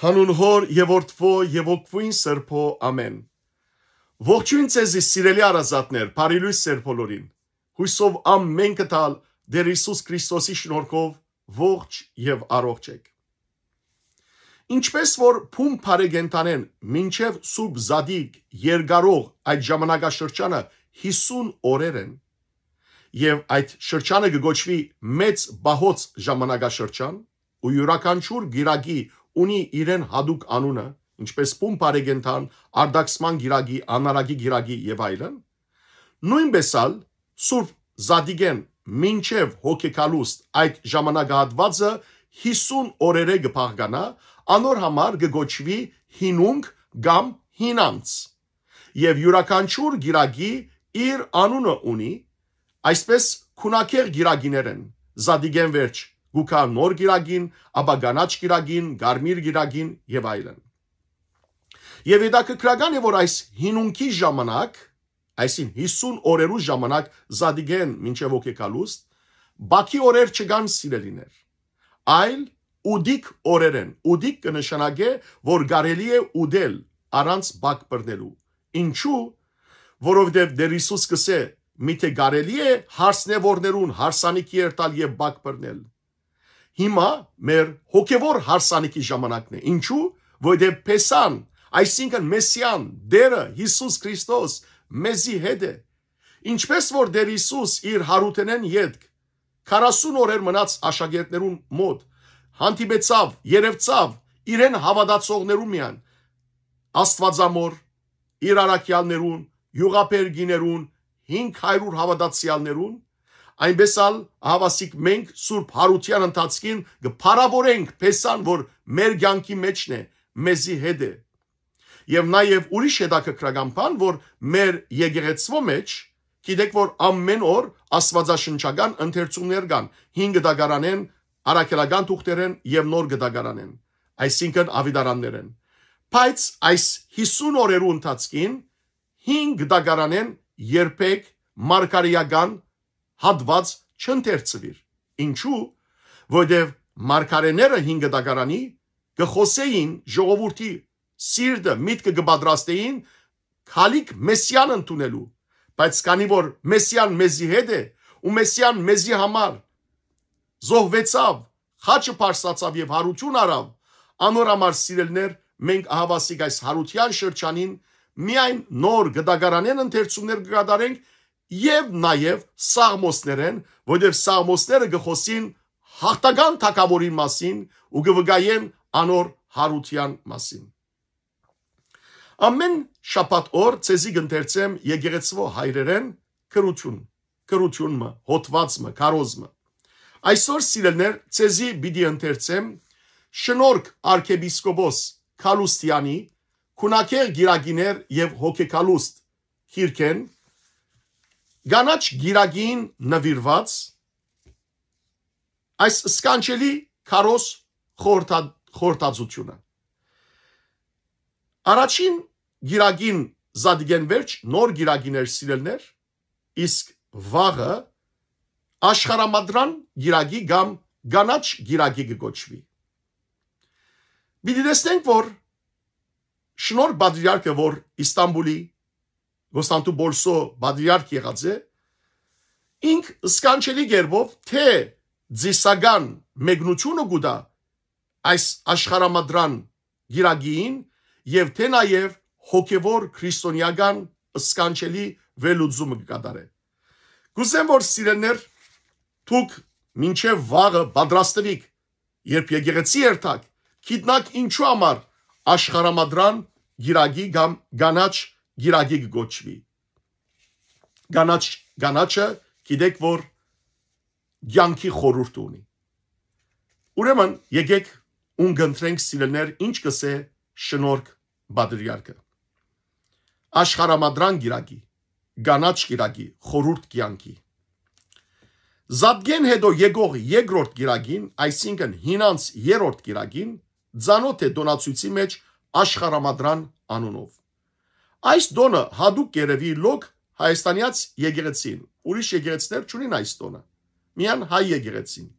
հանուն հոր եւ որդվո եւ օգվին սրբո ամեն ողջույն ցեզի սիրելի արազատներ բարիլույս սերբոլորին հույսով ամեն կտալ դեր Հիսուս Քրիստոսի շնորհքով ողջ եւ առողջ եք Ինչպես որ Փում Փարեգենտանեն մինչև Սուրբ Զադիկ երկարող այդ ժամանակաշրջանը 50 օրեր են եւ այդ շրջանը կգոչվի մեծ բահոց ժամանակաշրջան ու յուրաքանչյուր գիրագի ունի իրեն հadoop անունը, ինչպես Պում Բարեգենթան, Արդաքսման Գիրագի, Անարագի Գիրագի եւ այլն, նույնպես ալ Սուրբ Զադիգեն մինչև հոգեկալուստ այդ ժամանակահատվածը 50 օրերը գփաղկանա, անոր համար գոչվի հինունք կամ հինանց։ Եվ յուրաքանչյուր գիրագի իր անունը ունի, այսպես քունակեր գիրագիներ են, Զադիգեն վերջ գուկա նոր գիրագին, ապա գանաչ գիրագին, գարմիր գիրագին եւ այլն։ Եվ իդակը քրական է, որ այս հինունքի ժամանակ, այսին 50 օրերու ժամանակ Զադիգեն մինչև ոգեկալուստ, Բաքի օրեր չգան սիրելիներ, այլ ուդիկ օրեր են։ Ուդիկ կնշանակե, որ կարելի է ուդել առանց բակ բռնելու։ Ինչու՞, որովհետև դեր Հիսուս կսե, միթե կարելի է հարսնեորներուն հարսանիքի երտալ եւ բակ բռնել հիմա մեր հոգևոր հարսանիքի ժամանակն է։ Ինչու՞, որովհետև Փեսան, այսինքն Մեսիան, դերը Հիսուս Քրիստոս մեզի հետ է։ Ինչպես որ դեր Հիսուս իր հարութենեն յետք 40 օրեր մնաց աշակերտներուն մոտ, հանդիպեցավ, երևцավ իրեն հավատացողներու միան Աստվածամոր իր արաքյալներուն, յուղապերգիներուն, 500 հավատացյալներուն այնպես ալ հավասիկ մենք Սուրբ Հարության ընթացքին գփարավորենք Պեսան, որ մեր ցանկի մեջն է, մեզի հետ է։ Եվ նաև ուրիշ հետաքրքրական բան, որ մեր եկեղեցվո մեջ գիտեք որ ամեն օր աստվածաշնչական ընթերցումներ կան 5 դագարանեն, արաքելական թուղթերեն եւ նոր գդագարանեն, այսինքն ավիդարաններեն։ Բայց այս 50 օրերու ընթացքին 5 դագարանեն երբեք մարգարեական հատված չընթերցվիր։ Ինչու՞, որովհետև մարգարեները 5 դակարանի կխոսեին ժողովրդի սիրտը միտքը կպատրաստեին քալիք մեսիան ընդունելու բայց քանի որ մեսիան մեզի հետ է ու մեսիան մեզի համար զոհվեցավ խաչը բարձացավ եւ հարություն արավ անորամար սիրելներ մենք ահավասիկ այս հարության շրջանին միայն նոր գդագարանեն ընթերցումներ կգադարենք եւ նաեւ սաղմոսներեն, որտեղ սաղմոսները գխոսին հաղթական թակավորի մասին ու գվգայեն անոր հարության մասին։ Ամեն շաբաթ օր ցեզի գնթերցեմ եգեգեցվո հայրերեն քրություն, քրությունը, հոտվածը, կարոզը։ Այսօր սիրելներ ցեզի բիդի ընթերցեմ շնորհք arczepiskopos Kalustյանի, քունակեր գիրագիներ եւ հոգեկալուստ Քիրքեն Գանաչ գիրագին նվիրված այս սկանչելի քարոս խորտա խորտածությունը առաջին գիրագին զադիգեն վերջ նոր գիրագիներ սիրելներ իսկ վաղը աշխարհամադրան գիրագի կամ գանաչ գիրագի կոչվի Մենք դեսնենք որ շնոր բադրիարքը որ Իստանբուլի Կոստանտու Բոլսո բադրիարք եղած է, ինք սկանչելի գերբով թե ձիսական մეგնությունը գուտա այս աշխարհամադրան գիրագին եւ թե նաեւ հոգևոր քրիստոնեական սկանչելի վելուծումը կկատարե։ Գուզեմ որ սիրելներ դուք մինչև վաղը պատրաստվիք, երբ եկեղեցի երթակ, գիտնակ ինչու համար աշխարհամադրան գիրագի կամ գանաչ գան, գիրագի գոչվի։ Գանաչ գանաչը գիտեք որ ցանկի խորուրդ ունի։ Ուրեմն եկեք ուն գտնենք սիրելներ ինչ կսե շնորհք բադրյարքը։ Աշխարհամադրան գիրագի գանաչ գիրագի խորուրդ ցանկի Զադգեն հետո եկող երկրորդ գիրագին, այսինքն հինանց երրորդ գիրագին, ցանոթ է դոնացույցի մեջ աշխարհամադրան անունով։ Այս տոնը հadoop կերևի լոկ հայաստանյաց եկեղեցին։ Ուրիշ եկեղեցներ չունին այս տոնը։ Միան հայ եկեղեցին։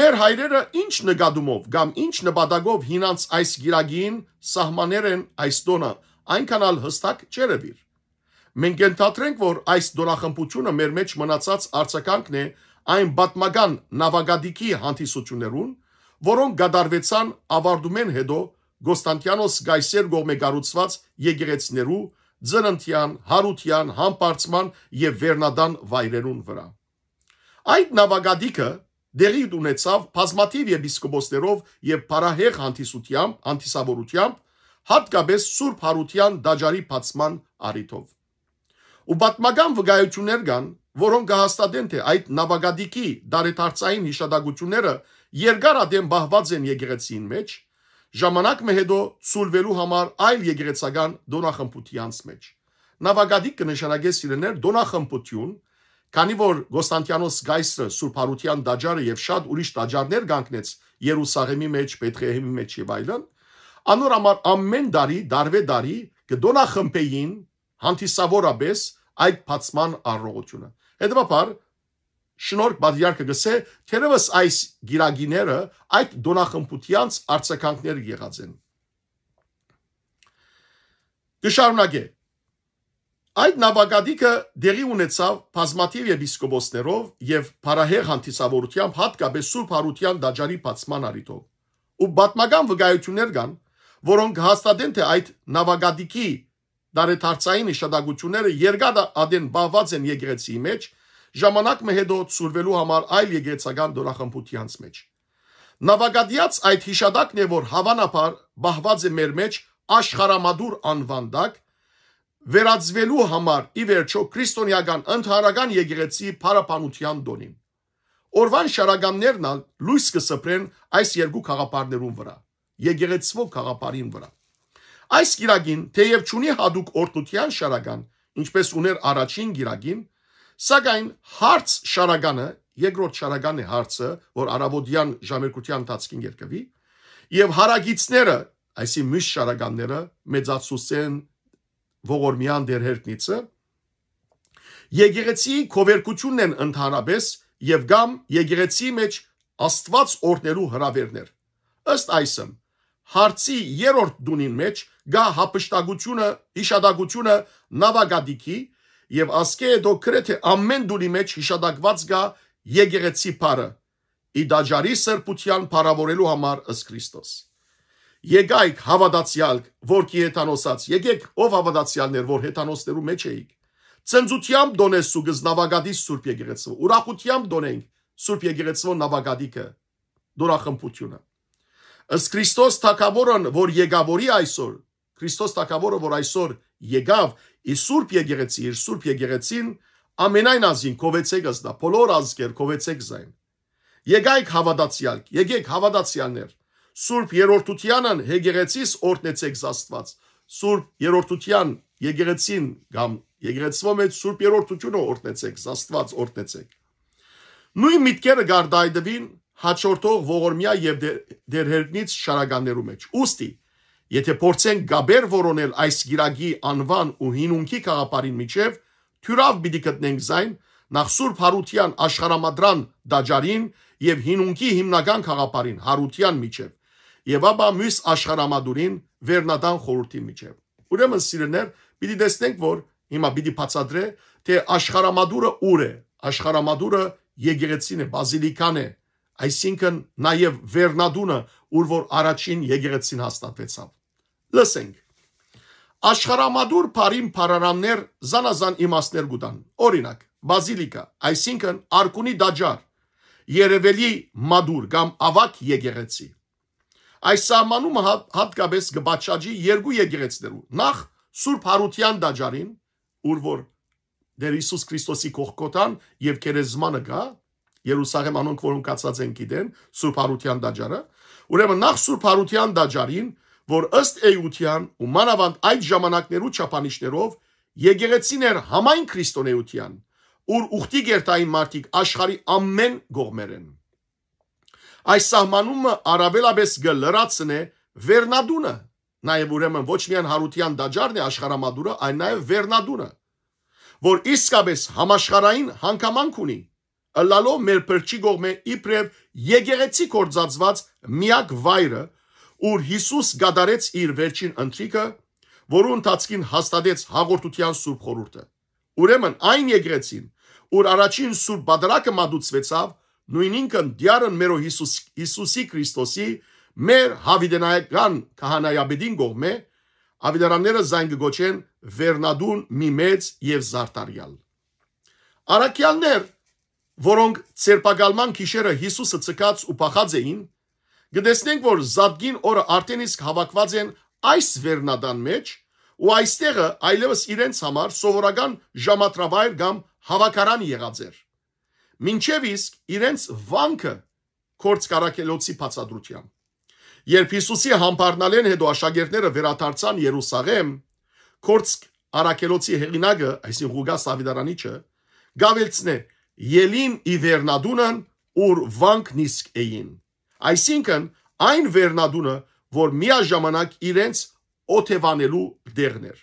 Մեր հայրերը ինչ նկատումով կամ ինչ նպատակով հինանց այս գիրագին սահմաներ են այս տոնը, այնքան ալ հստակ չերևիր։ Մենք ենթադրենք, որ այս դոնախմբությունը մեր մեջ մնացած արցականքն է այն պատմական նավագադիկի հանդիսություններուն, որոնք գդարվեցան ավարտումեն հետո Գոստանտյանոս Գայսեր գողմեգարուցված եգերեցներու ծննդյան, հարության, համբարձման եւ վերնադան վայրերուն վրա։ Այդ նավագադիկը դերի ունեցավ բազմաթիվ եպիսկոպոսներով եւ բարահեղ հանդիսությամբ, հանդիսավորությամբ, հատկապես Սուրբ Հարության դաջարի բացման առիթով։ Ու պատմական վկայություններ կան, որոնք հաստատեն թե այդ նավագադիկի դարեթարցային հիշադակությունները երկար ադեմ բահված են եկեղեցին մեջ ժամանակ մեհեդո սուլվելու համար այլ եգրեցական դոնախմբությանց մեջ։ Նավագադիկ կնշանակե սիրեներ դոնախմբություն, քանի որ Գոստանտյանոս Գայսը Սուրբարության դաջարը եւ շատ ուրիշ դաջարներ կանգնեց Երուսաղեմի մեջ, Բեթլեհեմի մեջ եւ այլն, անոր համար ամեն տարի, դարվե տարի կդոնախմբեին հանդիսավորապես այդ բացման առողջությունը։ Հետևաբար շնորհք բադիարքը գսե, թերևս այս գիրագիները այդ դոնախմբությանց արցականքներ եղած են։ Գշարունակե Այդ նաբագադիկը դեղի ունեցավ բազմաթիվ եպիսկոպոսներով եւ փարահեղ հանդիսավորությամբ հատկապես Սուրբ Հարության դաջարի բացման առիթով։ Ու բատմական վկայություններ կան, որոնք հաստատեն թե այդ նավագադիկի դարեթարցային նշանակությունները երկար ադեն բաված են եկեղեցիի մեջ ժամանակը հետո ծուրվելու համար այլ եգեցական դորախմբությանց մեջ։ Նավագադյաց այդ հիշադակն է, որ հավանաբար բահված է մեր մեջ աշխարամադուր անվանդակ, վերածվելու համար ի վերջո քրիստոնեական ընդհանրական եկեղեցի փարապանության դոնին։ Օրվան շարագամներն ալ լույս կսփրեն այս երկու խաղապարներուն վրա, եկեղեցվող խաղապարին վրա։ Այս գիրագին թեև ունի հadoop օրտության շարագան, ինչպես ուներ առաջին գիրագին, Սակայն հարց շարականը, երկրորդ շարականն է հարցը, որ արաբոդյան ժամերկության տածքին երկվի, եւ հարագիցները, այսի մյուս շարականները մեծացուսեն ողորմյան դերհերտնիցը Եգեգեցի քովերկությունն են ընդհանրապես եւ կամ եգեգեցի մեջ Աստված օրներու հրավերներ։ Ըստ այսմ հարցի երրորդ դունին մեջ գա հապշտագությունը, հիշադակությունը նավագադիկի եւ ասկե դո գրեթե ամեն դուրի մեջ հիշադակված գա եկեղեցի բարը ի դաջարի սրբության բարավորելու համար ըս Քրիստոս Եկայք հավատացյալ, որ քի հետանոսած, եկեք ով հավատացյալներ, որ հետանոսներու մեջ էիք։ Ծնծությամբ դոնես ու գզնավագադի Սուրբ Եկեղեցու, ուրախությամբ դոնենք Սուրբ Եկեղեցու նավագադիկը, դորախմբությունը։ Ըս Քրիստոս Թագավորն, որ եկավորի այսօր, Քրիստոս Տակավորը, որ այսօր եկավ, ի Սուրբ Եկեղեցի, իր Սուրբ Եկեղեցին ամենայն ազգին կովեցեգս դա, բոլոր ազգեր կովեցեգս այն։ Եկայք հավատացյալ, եկեք հավատացյալներ։ Սուրբ երրորդությանն հեգեղեցիս օրտնեցեք Աստված։ Սուրբ երրորդության եկեղեցին կամ եկեղեցվո մեջ Սուրբ երրորդությունը օրտնեցեք Աստված օրտնեցեք։ Նույն միտքերը գարդայդվին հաջորդող ողորմյա եւ դե-, դերհերկնից շարականներու մեջ։ Ոստի դե, Եթե փորձենք գաբեր որոնել այս գիրագի անվան ու հինունքի խաղապարին միջև, թյուրավ պիտի գտնենք զայն նախ Սուրբ Հարության աշխարհամադրան դաջարին եւ հինունքի հիմնական խաղապարին Հարության միջև եւ ապա մյուս աշխարհամադուրին վերնադան խորհրդի միջև։ Ուրեմն սիրելներ, պիտի տեսնենք, որ հիմա պիտի բացատրե, թե աշխարհամադուրը ուր է։ Աշխարհամադուրը եկեղեցին է, բազիլիկան է, այսինքն նաև վերնադունը, ուր որ առաջին եկեղեցին հաստատվեցավ։ Լսենք։ Աշխարհամադուր բարին փարարաններ զանազան իմաստներ գտան։ Օրինակ, բազիլիկա, այսինքն արկունի դաջար, Երևելի մադուր կամ ավակ եկեղեցի։ Այս սահմանում հատկապես գբաչաջի երկու եկեղեցներու։ Նախ Սուրբ Հարության դաջարին, ուր որ Դեր Հիսուս Քրիստոսի կողքոտան եւ քերեզմանը գա, Երուսաղեմ անոնք որոնք կացած են գիտեն Սուրբ Հարության դաջարը։ Ուրեմն նախ Սուրբ Հարության դաջարին որ ըստ էության ու մանավանդ այդ ժամանակներու չափանիշներով եկեղեցին էր համայն քրիստոնեության, ուր ուխտի գերտային մարդիկ աշխարի ամեն գողմեր են։ Այս սահմանումը առավելապես գլրացն է Վերնադունը, նաև ուրեմն ոչ միայն հարության դաջարն է աշխարհամադուրը, այլ նաև Վերնադունը, որ իսկապես համաշխարային հանգամանք ունի, ըլալով մեր փրկչի գողմե իբրև եկեղեցի կորցածված միակ վայրը, ուր Հիսուս գադարեց իր վերջին ընթրիկը, որու ընթացքին հաստատեց հաղորդության Սուրբ Խորհուրդը։ Ուրեմն այն եկեղեցին, ուր առաջին Սուրբ Բադրակը մատուցվեցավ, նույն ինքն դիարն մեր Հիսուս Հիսուսի Քրիստոսի մեր հավիդենական քահանայաբեդին գողմե ավիդարանները զայն գոչեն վերնադուն մի մեծ եւ զարտարյալ։ Արաքյալներ, որոնք ցերպակալման քիշերը Հիսուսը ցկած ու փախած էին, գտեսնենք, որ Զադգին օրը արդեն իսկ հավաքված են այս վերնադան մեջ, ու այստեղը այլևս իրենց համար սովորական ժամատրավայր կամ հավաքարան եղած էր։ Մինչև իսկ իրենց վանքը կորց կարակելոցի բացադրությամբ։ Երբ Հիսուսի համբարնալեն հետո աշակերտները վերադարձան Երուսաղեմ, կորց արակելոցի հեղինակը, այսին Ղուգաս Ավիդարանիչը, գավելցներ Ելին իվերնադունան ուր վանքնիսկ էին։ Այսինքն այն վերնադունը, որ միաժամանակ իրենց օթևանելու դեղն էր։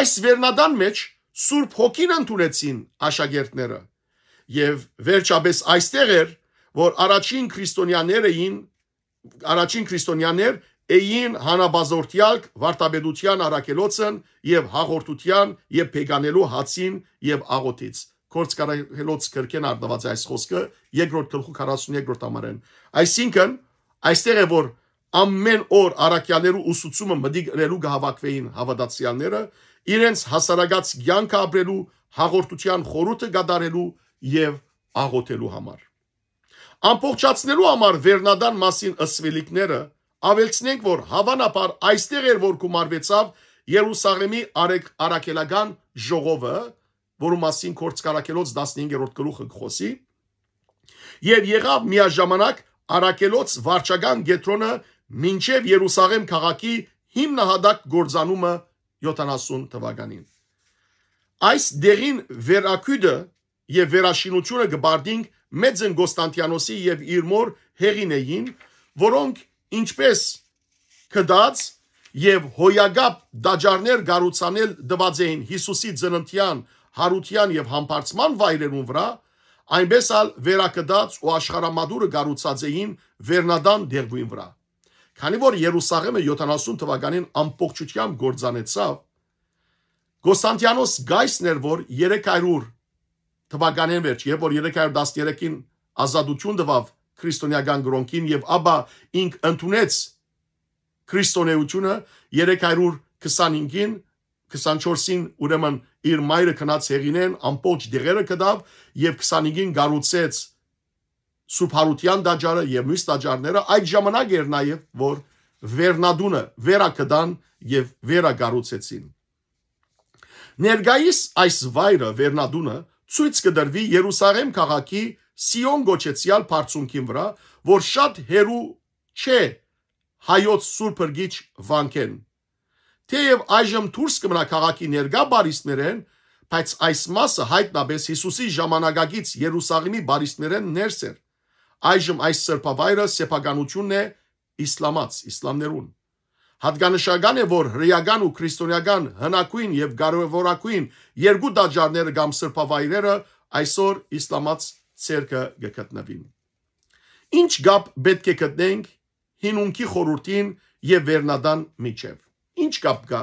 Այս վերնադան մեջ Սուրբ Հոգին ընդունեցին աշակերտները եւ վերջապես այստեղ էր, որ առաջին քրիստոնյաներին առաջին քրիստոնյաներ էին հանաբազորտյալ վարտաբեդության առաքելոցն եւ հաղորդության եւ փեգանելու հացին եւ աղոթից կորց կարելոց գրքեն արդնված այս խոսքը երկրորդ գլխու 43-րդ համարեն։ Այսինքն, այստեղ է որ ամեն օր առաքյալերու ուսուցումը մտիգրելու գահավակվեին հավատացյալները իրենց հասարակած ցյանքը ապրելու հաղորդության խորութը գդարելու եւ աղոթելու համար։ Ամբողջացնելու համար վերնադան մասին ըսվելիքները ավելցնենք, որ հավանաբար այստեղ էր որ գումարվեցավ Երուսաղեմի արեք արաքելական ժողովը, որու մասին կորցկարակելոց 15-րդ գլուխը խոսի, եւ եղավ միաժամանակ Արակելոց վարչական գետրոնը մինչև Երուսաղեմ քաղաքի հիմնահադակ գործանումը 70 թվականին։ Այս դերին վերակույդը եւ վերաշինությունը գբարդինգ մեծ Գոստանտիանոսի եւ իր մոր հեղինեին, որոնք ինչպես կդած եւ հոյագապ դաջարներ գառուցանել դված էին Հիսուսի ծննդյան հարության եւ համբարձման վայրերուն վրա, այնպես ալ վերակդած ու աշխարհամադուրը գառուցած էին Վերնադան դեղույն վրա։ Քանի որ Երուսաղեմը 70 թվականին ամբողջությամբ գործանեցավ, Կոստանտիանոս Գայսն էր, որ 300 թվականին վերջ, երբ որ 313-ին ազատություն տվավ քրիստոնեական գրոնքին եւ ապա ինք ընդունեց քրիստոնեությունը 325-ին 24-ին ուրեմն իր մայրը քնած հեղինեն ամբողջ դեղերը կդավ եւ 25-ին գառուցեց Սուրբ Հարության դաջարը եւ մյուս դաջարները այդ ժամանակ էր նաեւ որ Վերնադունը վերա կդան եւ վերա գառուցեցին Ներգայիս այս վայրը Վերնադունը ցույց կդրվի Երուսաղեմ քաղաքի Սիոն գոչեցյալ բարձունքին վրա որ շատ հերու չէ հայոց սուրբրգիչ վանքեն Թեև այժմ դուրս կմնա քաղաքի ներկա բարիսներեն, բայց այս մասը հայտնաբես Հիսուսի ժամանակագից Երուսաղեմի բարիսներեն ներս էր։ Այժմ այս սրբավայրը սեփականությունն է իսլամած, իսլամներուն։ Հատկանշական է, որ հրեական ու քրիստոնեական հնակույն եւ կարևորակույն երկու դաջարները կամ սրբավայրերը այսօր իսլամած ցերկը գտնվին։ Ինչ գապ պետք է գտնենք հինունքի խորհրդին եւ վերնադան միջև։ Ինչ կապ կա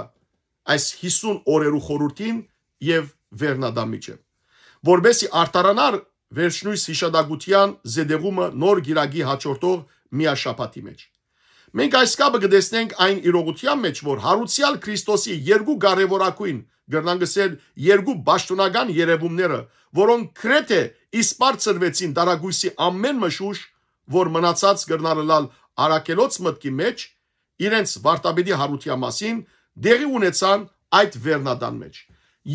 այս 50 օրերու խորհրդին եւ վերնադամիջը։ Որբեսի արտարանար վերջնույս հիշադակության զեդեղումը նոր գիրագի հաջորդող միաշապատի մեջ։ Մենք այս կապը կտեսնենք այն իրողության մեջ, որ հարուցյալ Քրիստոսի երկու կարևորակույն գրնանգսել երկու ճշտոնական երևումները, որոնք քրեթե իսպարծրվեցին դարագույսի ամեն մշուշ, որ մնացած գրնարելալ արակելոց մտքի մեջ իրենց Վարդապետի հարության մասին դեղի ունեցան այդ վերնադան մեջ։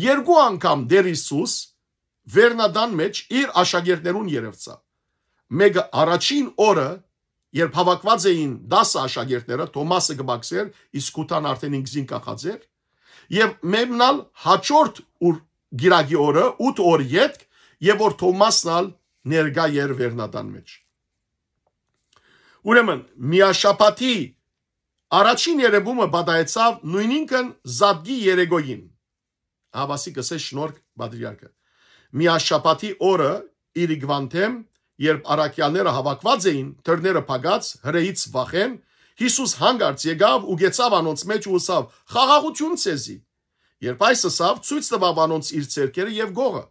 Երկու անգամ դեր Հիսուս վերնադան մեջ իր աշակերտներուն երևցա։ Մեկը առաջին օրը, երբ հավաքված էին 10 աշակերտները, Թոմասը գբաքսեր, իսկ Կուտան արդեն 5-ին կախած էր, եւ մեմնալ հաջորդ ուր գիրագի օրը 8 օր յետք, եւ որ Թոմասնալ ներգա եր վերնադան մեջ։ Ուրեմն, միաշապատի Առաջին երևումը բադայեցավ նույն ինքն Զաբգի երեգոյին։ Հավասի կսե շնորհք բադրիարքը։ Միաշապատի օրը իր իգվանտեմ, երբ արաքյաները հավաքված էին, թռները փագած հրեից վախեն, Հիսուս հանգարց եկավ ու գեցավ անոնց մեջ ու ասավ. «Խաղաղություն ցեզի»։ Երբ այս ասավ, ցույց տվավ անոնց իր ցերկերը եւ գողը։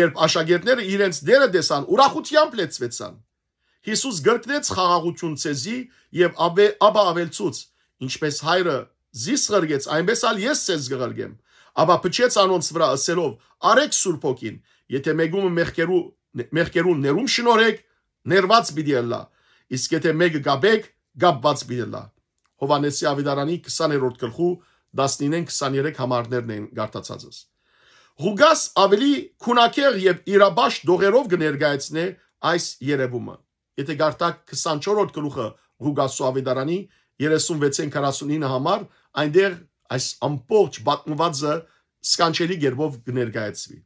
Երբ աշակերտները իրենց դերը տեսան, ուրախությամբ լեցվեցան։ Հիսուս գրկնեց խաղաղություն ցեզի եւ աբե աբա ավելցուց, ինչպես հայրը զիս ղրգեց, այնպես ալ ես ցեզ գղրգեմ։ Աբա փչեց անոնց վրա ասելով. Արեք Սուրբ ոգին, եթե մեգումը մեղքերու մեղքերուն ներում շնորեք, ներված պիտի լա։ Իսկ եթե մեկը գաբեք, գաբված պիտի լա։ Հովանեսի ավիդարանի 20-րդ գլխու 19-23 համարներն են գարտացածս։ Ղուգաս ավելի քունակեղ եւ իրաբաշ դողերով կներկայացնե այս երևումը եթե գարտակ 24-րդ գլուխը Ռուգասու ավետարանի 36-ին 49 համար, այնտեղ այս ամբողջ բացնվածը սկանչելի գերբով կներկայացվի։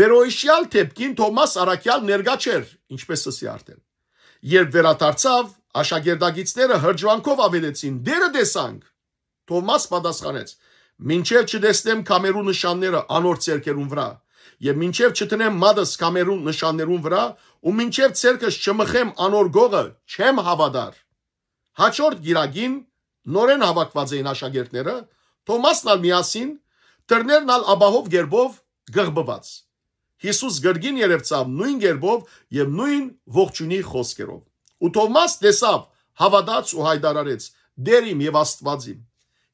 Վերոյշյալ դեպքին Թոմաս Արաքյալ ներկա չէր, ինչպես ասի արդեն։ Երբ վերադարձավ, աշակերտագիցները հրջվանքով ավելեցին. «Դերը տեսանք»։ Թոմաս պատասխանեց. «Մինչև չդեսնեմ կամերու նշանները անոր ցերկերուն վրա, եւ մինչեւ չտնեմ մադս կամերուն նշաններուն վրա ու մինչեւ ցերկս չմխեմ անոր գողը չեմ հավատար հաջորդ գիրագին նորեն հավաքված էին աշակերտները Թոմասն ալ միասին դռներն ալ աբահով ģերբով գղբված Հիսուս գրգին երևցավ նույն ģերբով եւ նույն ողջունի խոսքերով ու Թոմաս տեսավ հավատաց ու հայտարարեց դերիմ եւ աստվածիմ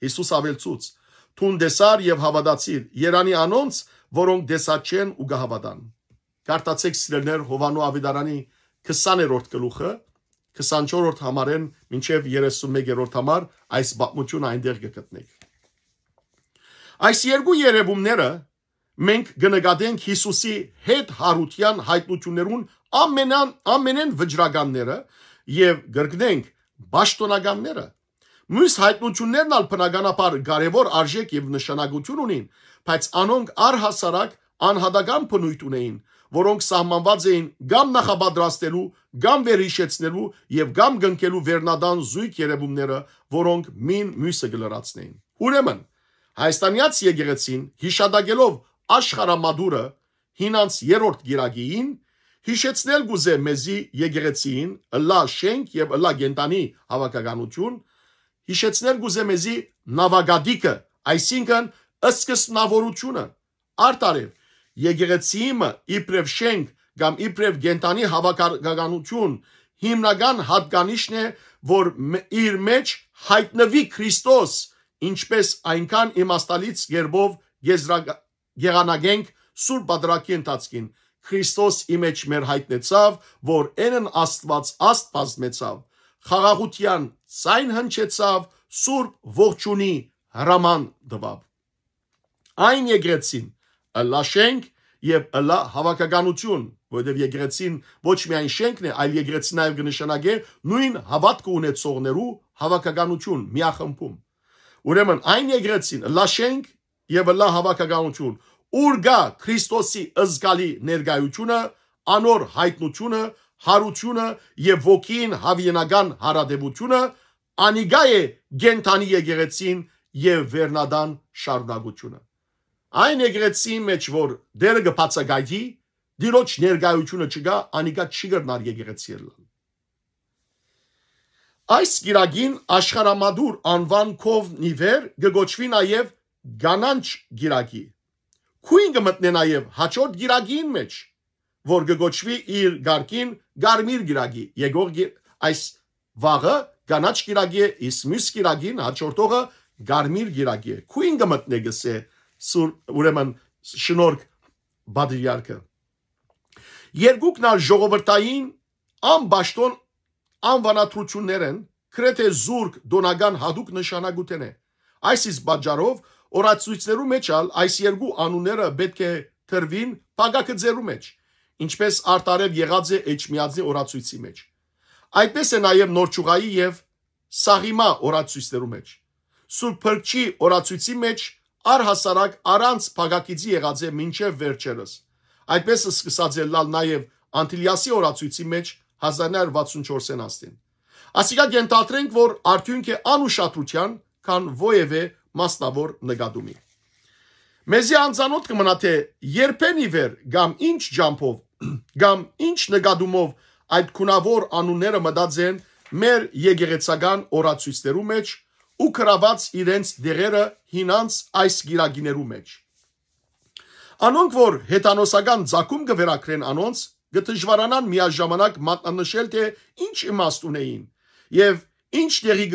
Հիսուս ավելցուց Թուն դեսար եւ հավատացիր Երանի անոնց որոնք դեսա չեն ու գահավադան։ Կարտացեք սիրելներ Հովանու Ավիդարանի 20-րդ գլուխը 24-րդ համարեն մինչև 31-րդ համար այս պատմությունը այնտեղ կգտնեք։ Այս երկու երևումները մենք կնկատենք Հիսուսի հետ հարության հայտնություններուն ամենան ամենեն վճռականները եւ գրկնենք ճշտոնականները Մյուս հայտնություններն ալ բնականաբար կարևոր արժեք եւ նշանակություն ունին, բայց անոնք առհասարակ անհատական բնույթ ունեին, որոնք սահմանված էին կամ նախապատրաստելու, կամ վերհիշեցնելու եւ կամ գնկելու վերնադան զույգ երևումները, որոնք մին մյուսը գլրացնեին։ Ուրեմն, հայաստանյաց եկեղեցին հիշադակելով աշխարհամադուրը հինանց երրորդ գիրագիին հիշեցնել գուզե մեզի եկեղեցին լա շենք եւ լա գենտանի հավաքականություն հիշեցնել գուզեմ եզի նավագադիկը, այսինքն ըսկսնավորությունը։ Արտարև եկեղեցիմը իբրև շենք կամ իբրև գենտանի հավաքականություն հիմնական հատկանիշն է, որ իր մեջ հայտնվի Քրիստոս, ինչպես այնքան իմաստալից երբով գեղանագենք Սուրբ Բադրակի ընթացքին։ Քրիստոս իմեջ մեր հայտնեցավ, որ այնն Աստված աստ բազմեցավ։ Խաղաղության Սայն հնչեցավ Սուրբ ողջունի հրաման դվավ։ Այն եգրեցին ըլա շենք եւ ըլա հավաքականություն, որովհետեւ եգրեցին ոչ միայն շենքն է, այլ եգրեցին նաեւ կնշանակե նույն հավատք ունեցողներու հավաքականություն, միախմբում։ Ուրեմն այն եգրեցին ըլա շենք եւ ըլա հավաքականություն, ուր գա Քրիստոսի ըզգալի ներկայությունը, անոր հայտնությունը հարությունը եւ ոգին հավիենական հարադեվությունը անիգա է գենթանի եկեղեցին եւ վերնադան շարունակությունը այն եկեղեցի մեջ որ դերը գծագայի դիրոջ ներկայությունը չկա անիգա չի գրնար եկեղեցի լան Այս գիրագին աշխարամադուր անվանքով նիվեր գգոչվի նաև գանանչ գիրագի։ Քույն կմտնե նաև հաջորդ գիրագին մեջ, որ գգոչվի իր գարկին Գարմիր գիրագի, եղող այս վաղը կանաչ գիրագի է, իսկ մյուս գիրագին հաջորդողը գարմիր գիրագի է։ Քույն գմտնե գսե սուր ուրեմն շնորհք բադրյարքը։ Երկուքն ալ ժողովրդային անբաշտոն անվանատրություններ են, քրեթե զուրկ դոնական հadoop նշանակություն է։ Այս իսկ բաժարով օրացույցներու մեջ ալ այս երկու անունները պետք է թրվին բագակը ձերու մեջ ինչպես արտարև եղած է Էջմիածնի օրացույցի մեջ։ Այդպես է նաև Նորչուղայի եւ Սաղիմա օրացույցներու մեջ։ Սուրբ Փրկչի օրացույցի մեջ առհասարակ առանց փագակիցի եղած է մինչև վերջերս։ Այդպես է սկսած ելնալ նաև Անտիլիասի օրացույցի մեջ 1964-ին աստին։ Ասիկա գենտատրենք, որ արդյունք է անուշադրության, քան ովևէ մասնավոր նկատումի։ Մեզի անծանոթ կմնա թե երբենի վեր կամ ինչ ջամփով Կամ ինչ նկատումով այդ քունավոր անունները մտած են մեր եգեգեցական օրացույցներու մեջ ու կրաված իրենց դերերը հինանց այս գիրագիներու մեջ։ Անոնք որ հետանոսական ցակում կվերակրեն անոնց գտժվարանան միաժամանակ մատնանշել թե ինչ իմաստ ունեին եւ ինչ դերի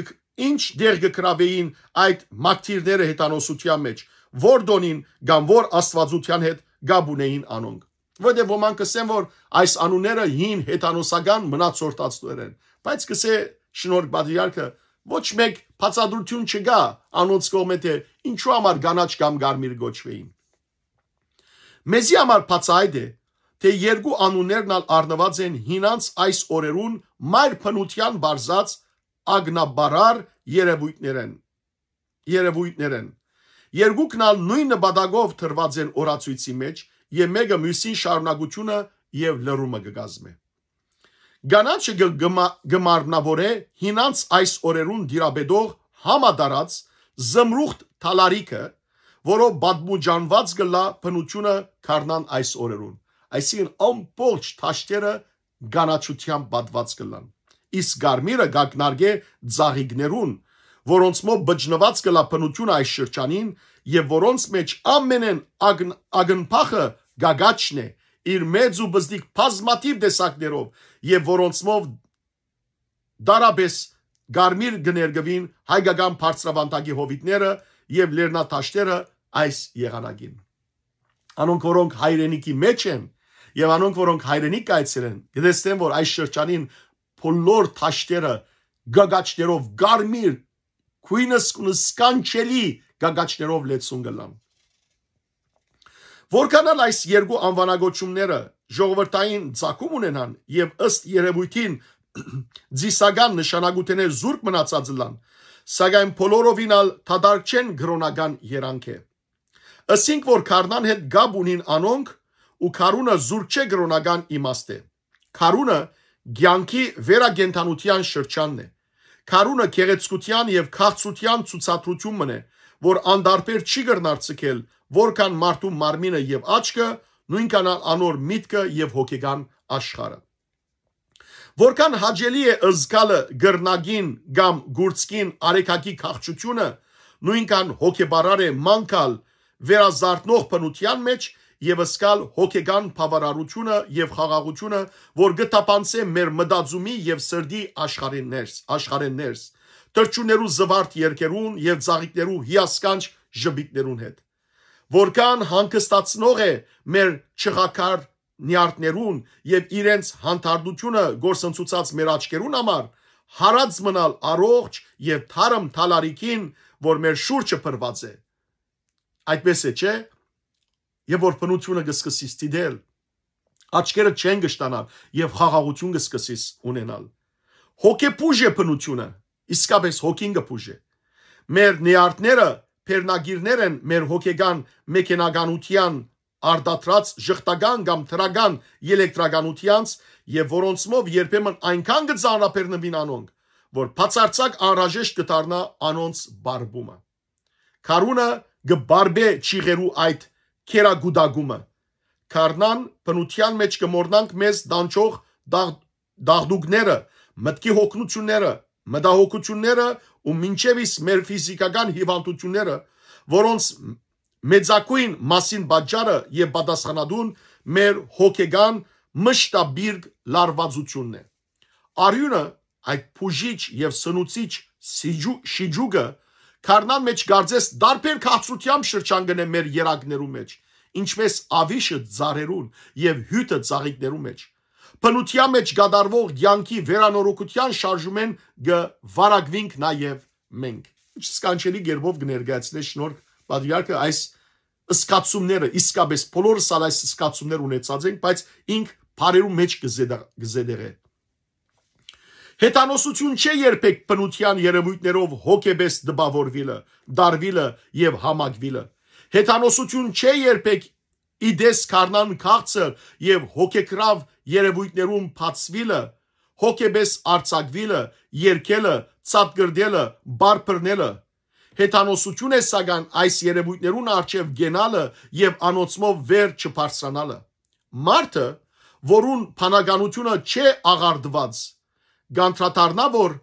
ինչ դեր գկրավեին այդ մակտիրները հետանոսության մեջ որ դոնին կամ որ աստվածության հետ գաբունեին անոնք Ոչ թե ոմանք կսեն, որ այս անունները հին հետանոսական մնացորդածներ են, բայց կսե շնորհք բադրիարքը ոչ մեկ բացադրություն չկա անոնց կողմը թե ինչու համար գանաչ կամ գարմիր գոչվեին։ Մեզի համար բացայդ է, թե երկու անուններն ալ առնված են հինանց այս օրերուն մայր փնության բարձած ագնաբարար երևույթներեն։ Երևույթներեն։ Երկուքն ալ նույն նպատակով թրված են օրացույցի մեջ եւ մեկը մյուսին շարունակությունը եւ լրումը կգազմի։ Գանաչը գմարնավորե հինանց այս օրերուն դիրաբեդող համադարած զմրուխտ թալարիկը, որով բադմուջանված գլա բնությունը քառնան այս օրերուն։ Այսինքն ամբողջ ճաշտերը գանաչությամբ բադված կլան։ Իսկ գարմիրը գագնարգե ծաղիկներուն, որոնց մոտ բջնված կլա բնությունը այս շրջանին եւ որոնց մեջ ամենեն ագն ագնփախը ագն գագաչն է իր մեծ ու բզդիկ բազմաթիվ տեսակներով եւ որոնցով դարաբես գարմիր գներգվին հայկական բարձրավանդակի հովիտները եւ լեռնաթաշները այս եղանակին անոնք որոնք հայրենիքի մեջ են եւ անոնք որոնք հայրենիք կայցել են գտեստեն որ այս շրջանին փոլոր թաշները գագաչներով գարմիր քույնս կնսկանչելի գագաչներով լեցուն գլան Որքանալ այս երկու անվանագոչումները ժողովրդային ցակում ունենան եւ ըստ երևույթին ձիսական նշանակութեներ զուրկ մնացած լան, սակայն փոլորովինալ թադարք չեն գրոնական երանք է։ Ասինք որ Քարնան հետ գաբ ունին անոնք ու Քարունը զուրկ չէ գրոնական իմաստ է։ Քարունը ցանկի վերագենթանության շրջանն է։ Քարունը գեղեցկության եւ քաղցության ցուցադրություն մնե, որ անդարբեր չի գրնարցկել որքան մարդու մարմինը եւ աչքը, նույնքան անոր միտքը եւ հոգեկան աշխարը։ Որքան հաջելի է ըզկալը գրնագին կամ գուրցքին արեկակի քաղճությունը, նույնքան հոգեբարար է մանկալ վերազարթնող բնության մեջ եւ ըսկալ հոգեգան բավարարությունը եւ խաղաղությունը, որ գտապանցե մեր մտածումի եւ սրդի աշխարհներս, աշխարհներս, թրջուներու զվարթ երկերուն եւ ծաղիկներու հիասքանչ ժպիտներուն հետ որքան հանգստացնող է մեր չղակար նյարդերուն եւ իրենց հանդարտությունը գործընծուցած մեր աչքերուն համար հարած մնալ առողջ եւ թարմ թալարիկին, որ մեր շուրջը փրված է։ Այդպես է, չէ՞։ Եվ որ բնությունը կսկսի ստիդել, աչքերը չեն գշտանալ եւ խաղաղություն կսկսի ունենալ։ Հոգեբուժ է բնությունը, իսկապես հոգին կբուժ է։ Մեր նյարդները Պերնագիրներ են մեր հոգեգան մեկենականության արդատրած ժխտական կամ թրական ելեկտրականությանց եւ որոնցմով երբեմն այնքան կծանրաբեռնվին անոնք, որ բացարձակ անրաժեշտ կդառնա անոնց բարբումը։ Քարունը գբարբե ճիղերու այդ քերագուդագումը։ Քարնան բնության մեջ կմորնանք մեզ դանչող դաղդուկները, մտքի հոգնությունները, մտահոգությունները, ու մինչևիս մեր ֆիզիկական հիվանդությունները, որոնց մեծակույն մասին բաժարը եւ պատասխանատուն մեր հոգեգան մշտաբիրգ լարվածությունն է։ Արյունը այդ փուժիչ եւ սնուցիչ շիջուկը Կարնան մեջ գարձես դարբեր քաղցրությամբ շրջան գնե մեր երակներու մեջ, ինչպես ավիշը ծառերուն եւ հյութը ծաղիկներու մեջ փլության մեջ գադարվող ցանկի վերանորոգության շարժում են գվարակվինք նաև մենք։ Ինչ սկանչելի գերբով կներկայացնե շնորհք պատրիարքը այս սկացումները իսկապես բոլորս այս սկացումներ ունեցած ենք, բայց ինք բարերու մեջ գզեդեղե։ Հետանոսություն չէ երբեք բնության երևույթներով հոգեբես դպավորվելը, դարվելը եւ համագվելը։ Հետանոսություն չէ երբեք իդես կարնան քաղցը եւ հոգեքրավ երևույթներում փածվիլը, հոգեբես արցակվիլը, երկելը, ցածգրդելը, բարփռնելը։ Հեթանոսություն է սակայն այս երևույթներուն արչև գենալը եւ անոցմով վեր չբարձրանալը։ Մարդը, որուն փանականությունը չէ աղարդված, գանտրատարնա որ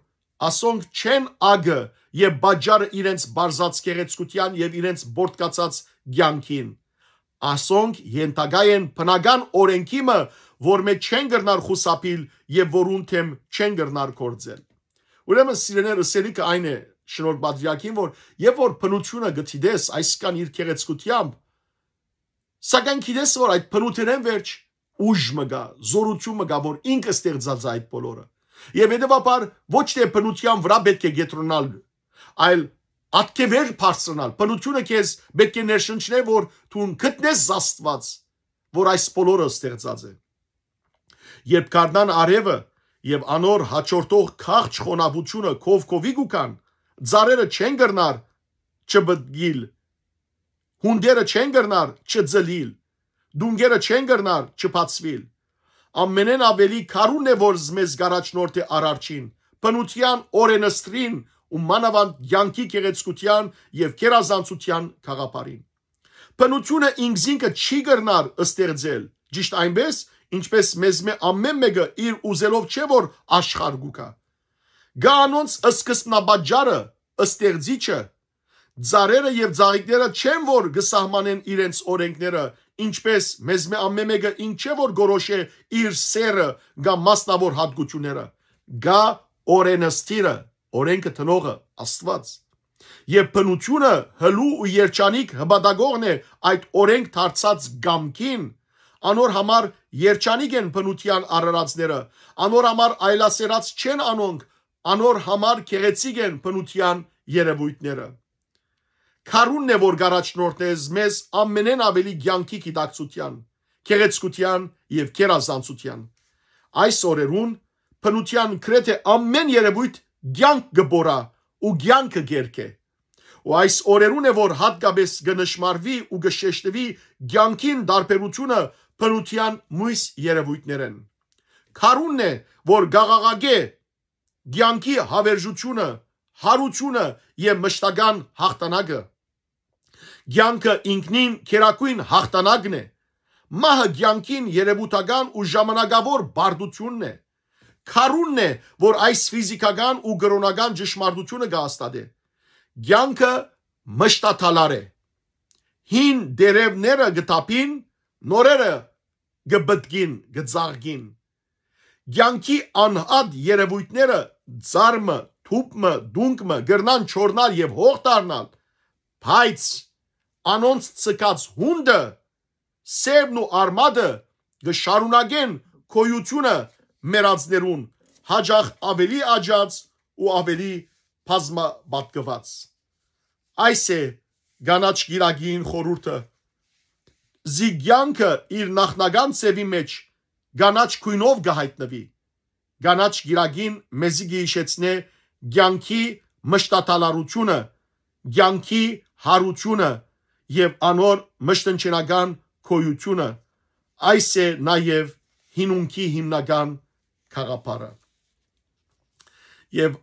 ասոնք չեն ագը եւ բաճարը իրենց բարձած գեղեցկության եւ իրենց բորտկացած ցանկին ասոնք ենթագա են բնական օրենքիմը, որ մենք չեն գրնար խուսափիլ եւ որուն թեմ չեն գրնար կործել։ Ուրեմն սիրեները սերիկը այն է շնորհ բադրյակին, որ երբ որ բնությունը գտիդես, այսքան իր քերեցկությամբ, սակայն գիտես, որ այդ բնութերեն վերջ ուժ մգա, զորություն մգա, որ ինքը ստեղծած այդ բոլորը։ Եվ հետևաբար ոչ թե բնության վրա պետք է գետրոնալ, այլ ատկևեր բարձրանալ։ Բնությունը քեզ պետք է ներշնչնե, որ դու գտնես Աստված, որ այս բոլորը ստեղծած է։ Երբ կարդան արևը եւ անոր հաջորդող քաղճ խոնավությունը կովկովի գուկան, ծարերը չեն գրնար չբդգիլ։ Հունդերը չեն գրնար չձլիլ։ Դունգերը չեն գրնար չփածվիլ։ Ամենեն ավելի քարուն է որ զմեզ գարաչնորթի արարչին, բնության օրենստրին ու մանավանդ յանքի գեղեցկության եւ կերազանցության խաղապարին։ Բնությունը ինքզինքը չի գրնար ստեղծել, ճիշտ այնպես, ինչպես մեզ մե ամեն մեկը իր ուզելով չէ որ աշխարհուկա։ Գա անոնց սկսնաբաջարը, ստեղծիչը, ծարերը եւ ծաղիկները չեն որ գսահմանեն իրենց օրենքները, ինչպես մեզ մե ամեն մեկը ինչ չէ որ գորոշե իր սերը կամ մասնավոր հատկությունները։ Գա օրենստիրը Օրենքը տնողը Աստված Եվ բնությունը հլու ու երջանիկ հպատակողն է այդ օրենք դարձած գամքին, անոր համար երջանիկ են բնության առարածները, անոր համար այլասերած չեն անոնք, անոր համար քեղեցիկ են բնության երևույթները։ Քարունն է որ գարաչնորտես մեզ ամենեն ավելի ցանկի գիտակցության, քեղեցկության եւ քերազանցության։ Այս օրերուն բնության գրեթե ամեն երևույթ Գյանք գբորա ու գյանքը գերք է։ Ու այս օրերուն է որ հատկապես գնշмарվի ու գշեշտվի ցանկին դարբերությունը բնության մույս երևույթներեն։ Քարունն է, որ գաղաղագե ցանկի հավերժությունը, հարությունը եւ մշտական հաղթանակը։ Ցանկը ինքնին քերակույն հաղթանակն է։ Մահը ցանկին երևութական ու ժամանակավոր բարդությունն է։ Խարունն է, որ այս ֆիզիկական ու գրոնական ճշմարտությունը կհաստատի։ Գյանքը մշտաթալար է։ Հին դերևները գտապին, նորերը գբտգին, գծաղգին։ Գյանքի անհատ երևույթները ծարմը, թուպմը, դունկմը գրնան չորնալ եւ հող դառնալ, բայց անոնց ցկած հունդը, սերն ու արմատը գշարունակեն քոյությունը մերածներուն, հաջախ ավելի աջած ու ավելի բազմաբատկված։ Այս է գանաչ գիրագին խորուրդը։ Զիգյանքը իր նախնական ծևի մեջ գանաչ քույնով գահայտնվի։ Գանաչ գիրագին մեզի գիշեցնե ցյանքի մշտատալարությունը, ցյանքի հարությունը եւ անոր մշտնչենական քոյությունը։ Այս է նաեւ հինունքի հիմնական խաղապարը։ Եվ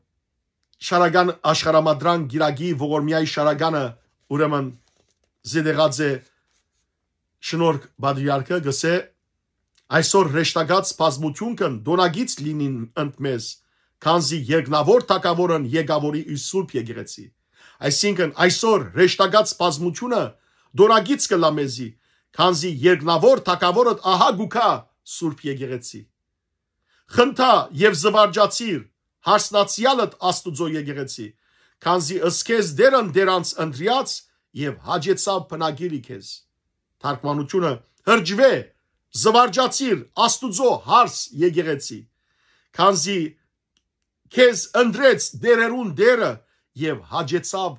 Շարագան աշխարհամադրան գիրագի ողորմյայի Շարագանը ուրեմն Զեդեգաձե շնորհք բադրիարքը գսե այսօր հեշտագած բազմությունքն դոնագից լինին ընդ մեզ քանզի երկնավոր թակավորն եկավորի ու սուրբ եկեղեցի այսինքն այսօր հեշտագած բազմությունը դոնագից կլամեզի քանզի երկնավոր թակավորը ահա գուքա սուրբ եկեղեցի Խնդա եւ զվարճացիր հարսնացյալդ Աստուծո եկեղեցի, քանզի ըսքեզ դերն դերանց ընտրյաց եւ հաջեցավ բնագիրի քեզ։ Թարգմանությունը հրջվե զվարճացիր Աստուծո հարս եկեղեցի, քանզի քեզ ընտրեց դերերուն դերը եւ հաջեցավ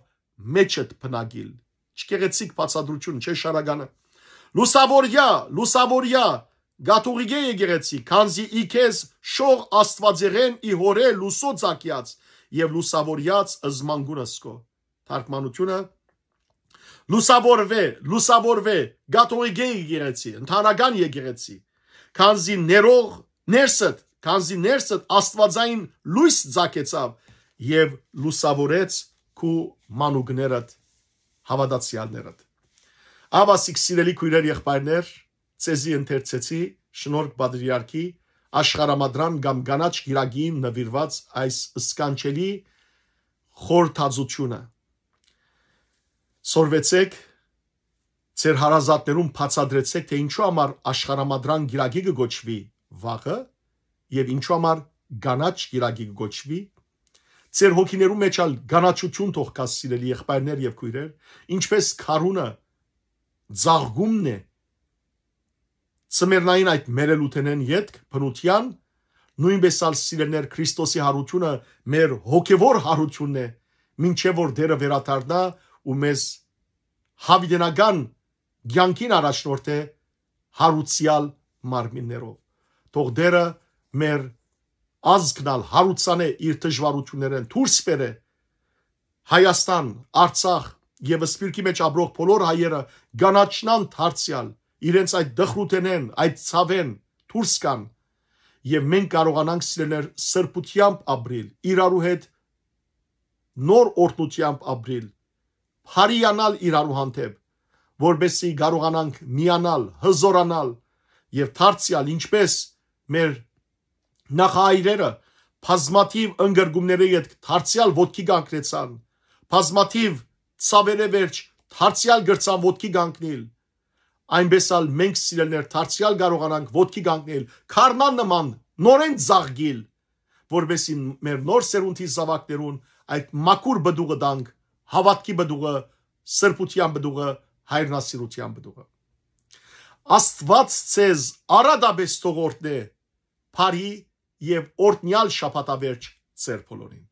մեջդ բնագիլ։ Չկեղեցիկ բացադրություն չէ շարականը։ Լուսավորյա, լուսավորյա, Գաթողիկ է եկեղեցի, քանզի իքես շող աստվածեղեն ի հորե լուսո ցակյած եւ լուսավորյած զմանգունս կո։ Թարգմանությունը լուսավորվե, լուսավորվե, գաթողիկ է եկեղեցի, ընդհանական եկեղեցի, քանզի ներող ներսդ, քանզի ներսդ աստվածային լույս ցակեցավ եւ լուսավորեց քու մանուկներդ հավատացյալներդ։ Ավասիկ սիրելի քույրեր եղբայրներ, ցեզի ընթերցեցի շնորհք բադրիարքի աշխարհամադրան կամ գանաչ գիրագին նվիրված այս սկանչելի խորթածությունը սորվեցեք ձեր հարազատներուն փածադրեցեք թե ինչու համար աշխարհամադրան գիրագի կգոչվի վաղը եւ ինչու համար գանաչ գիրագի կգոչվի ձեր հոգիներու մեջ ալ գանաչություն թող կաս սիրելի եղբայրներ եւ քույրեր ինչպես քարունը զաղգումն է Սմերնային այդ մերելութենեն յետք բնության նույնպես ալ սիրելներ Քրիստոսի հարությունը մեր հոգևոր հարությունն է ինչև որ դերը վերաթարնա ու մեզ հավիդենական ցանկին առաջնորդ է հարուցյալ մարմիններով թող դերը մեր ազգնալ հարուցանե իր դժվարություններեն դուրս բերե Հայաստան, Արցախ եւ սպիրկի մեջ ապրող բոլոր հայերը գանաչնան դարձյալ իրենց այդ դխրութենեն, այդ ցավեն դուրս կան եւ մենք կարողանանք սիրելներ սրբությամբ ապրել, իրարու հետ նոր օրտնությամբ ապրել, հարիանալ իրարու հանդեպ, որբեսի կարողանանք միանալ, հզորանալ եւ դարձյալ ինչպես մեր նախայրերը բազմաթիվ ընկրկումների հետ դարձյալ ոդկի գանկրեցան, բազմաթիվ ցավերը վերջ դարձյալ գրցան ոդկի գանկնել այնպես ալ մենք սիրելներ դարձյալ կարողանանք ոդքի կանգնել քառնան նման նորեն զաղգիլ որբեսի մեր նոր սերունդի զավակներուն այդ մակուր բդուղը դանք հավատքի բդուղը սրբության բդուղը հայրենասիրության բդուղը Աստված ցեզ արադաբես թողորդե բարի եւ օրտնյալ շապատավերջ ծեր բոլորին